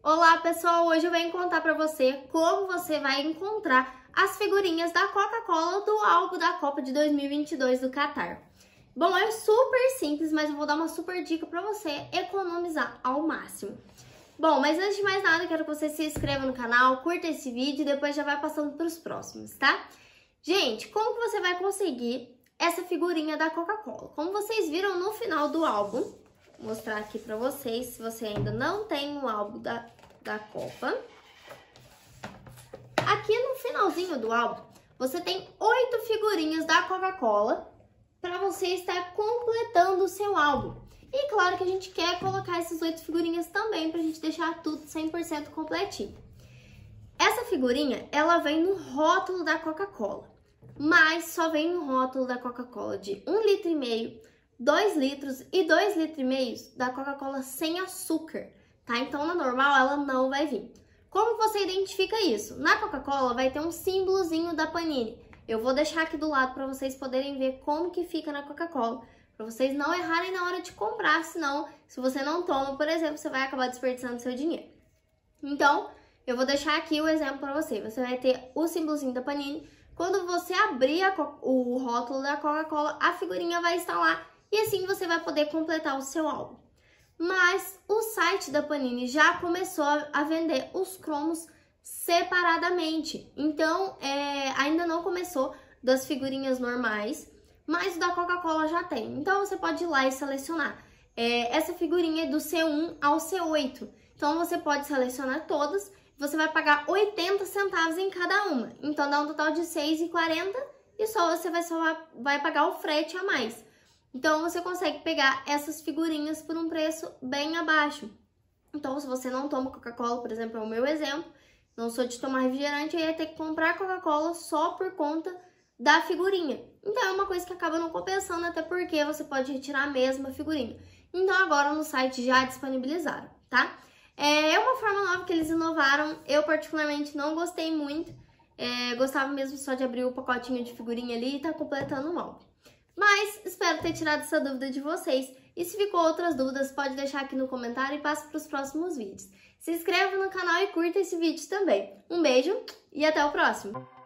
Olá pessoal, hoje eu venho contar para você como você vai encontrar as figurinhas da Coca-Cola do álbum da Copa de 2022 do Qatar. Bom, é super simples, mas eu vou dar uma super dica para você economizar ao máximo. Bom, mas antes de mais nada, quero que você se inscreva no canal, curta esse vídeo e depois já vai passando para os próximos, tá? Gente, como que você vai conseguir essa figurinha da Coca-Cola? Como vocês viram no final do álbum, mostrar aqui pra vocês, se você ainda não tem o álbum da, da Copa. Aqui no finalzinho do álbum, você tem oito figurinhas da Coca-Cola para você estar completando o seu álbum. E claro que a gente quer colocar essas oito figurinhas também para a gente deixar tudo 100% completinho. Essa figurinha, ela vem no rótulo da Coca-Cola, mas só vem no rótulo da Coca-Cola de um litro e meio, 2 litros e 2 litros e meio da Coca-Cola sem açúcar, tá? Então, na normal, ela não vai vir. Como você identifica isso? Na Coca-Cola vai ter um símbolozinho da Panini. Eu vou deixar aqui do lado para vocês poderem ver como que fica na Coca-Cola, para vocês não errarem na hora de comprar, senão, se você não toma, por exemplo, você vai acabar desperdiçando seu dinheiro. Então, eu vou deixar aqui o exemplo para você. Você vai ter o símbolozinho da Panini. Quando você abrir o rótulo da Coca-Cola, a figurinha vai estar lá e assim você vai poder completar o seu álbum. Mas o site da Panini já começou a vender os cromos separadamente, então é, ainda não começou das figurinhas normais, mas o da Coca-Cola já tem. Então você pode ir lá e selecionar. É, essa figurinha é do C1 ao C8, então você pode selecionar todas você vai pagar 80 centavos em cada uma. Então dá um total de 6,40 e só você vai, só vai pagar o frete a mais. Então você consegue pegar essas figurinhas por um preço bem abaixo. Então, se você não toma Coca-Cola, por exemplo, é o meu exemplo, não sou de tomar refrigerante, eu ia é ter que comprar Coca-Cola só por conta da figurinha. Então é uma coisa que acaba não compensando, até porque você pode retirar a mesma figurinha. Então agora no site já disponibilizaram, tá? É, é uma forma nova que eles inovaram, eu particularmente não gostei muito, é, gostava mesmo só de abrir o pacotinho de figurinha ali e tá completando o molde. Mas espero ter tirado essa dúvida de vocês. E se ficou outras dúvidas, pode deixar aqui no comentário e passe para os próximos vídeos. Se inscreva no canal e curta esse vídeo também. Um beijo e até o próximo!